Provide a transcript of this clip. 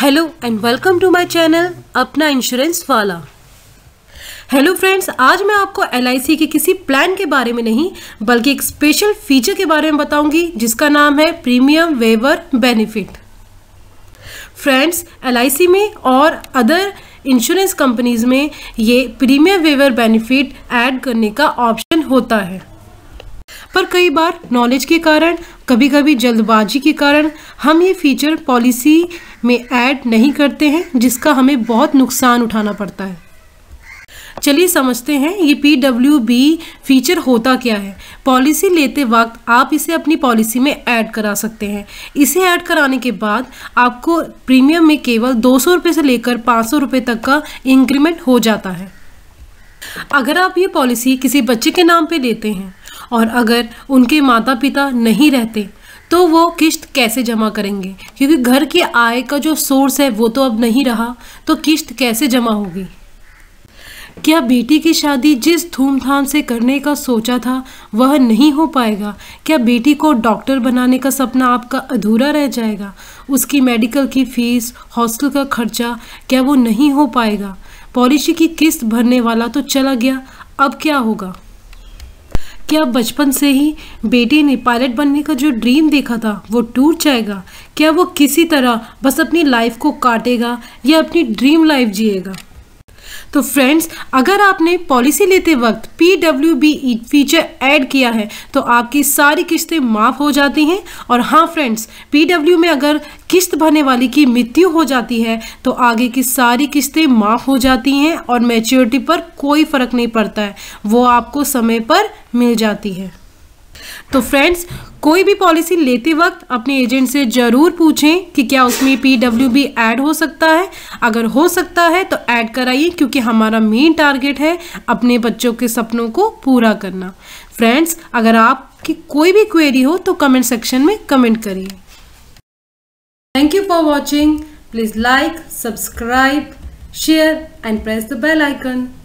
hello and welcome to my channel अपना insurance वाला hello friends आज मैं आपको एल के किसी प्लान के बारे में नहीं बल्कि एक स्पेशल फीचर के बारे में बताऊंगी जिसका नाम है premium waiver benefit friends L में और अदर इंश्योरेंस कंपनीज में ये प्रीमियम वेवर बेनिफिट ऐड करने का ऑप्शन होता है पर कई बार नॉलेज के कारण कभी कभी जल्दबाजी के कारण हम ये फीचर पॉलिसी में ऐड नहीं करते हैं जिसका हमें बहुत नुकसान उठाना पड़ता है चलिए समझते हैं ये पी डब्ल्यू बी फीचर होता क्या है पॉलिसी लेते वक्त आप इसे अपनी पॉलिसी में ऐड करा सकते हैं इसे ऐड कराने के बाद आपको प्रीमियम में केवल दो सौ रुपये से लेकर पाँच सौ रुपये तक का इंक्रीमेंट हो जाता है अगर आप ये पॉलिसी किसी बच्चे के नाम पे लेते हैं और अगर उनके माता पिता नहीं रहते तो वो किश्त कैसे जमा करेंगे क्योंकि घर की आय का जो सोर्स है वो तो अब नहीं रहा तो किश्त कैसे जमा होगी क्या बेटी की शादी जिस धूमधाम से करने का सोचा था वह नहीं हो पाएगा क्या बेटी को डॉक्टर बनाने का सपना आपका अधूरा रह जाएगा उसकी मेडिकल की फ़ीस हॉस्टल का खर्चा क्या वो नहीं हो पाएगा पॉलिसी की किस्त भरने वाला तो चला गया अब क्या होगा क्या बचपन से ही बेटी ने पायलट बनने का जो ड्रीम देखा था वो टूट जाएगा क्या वो किसी तरह बस अपनी लाइफ को काटेगा या अपनी ड्रीम लाइफ जिएगा तो फ्रेंड्स अगर आपने पॉलिसी लेते वक्त P W B feature add किया है तो आपकी सारी किस्तें माफ़ हो जाती हैं और हाँ फ्रेंड्स पी डब्ल्यू में अगर किस्त भरने वाले की मृत्यु हो जाती है तो आगे की सारी किस्तें माफ़ हो जाती हैं और मेच्योरिटी पर कोई फ़र्क नहीं पड़ता है वो आपको समय पर मिल जाती है तो फ्रेंड्स कोई भी पॉलिसी लेते वक्त अपने एजेंट से ज़रूर पूछें कि क्या उसमें पी डब्ल्यू बी एड हो सकता है अगर हो सकता है तो ऐड कराइए क्योंकि हमारा मेन टारगेट है अपने बच्चों के सपनों को पूरा करना फ्रेंड्स अगर आपकी कोई भी क्वेरी हो तो कमेंट सेक्शन में कमेंट करिए thank you for watching please like subscribe share and press the bell icon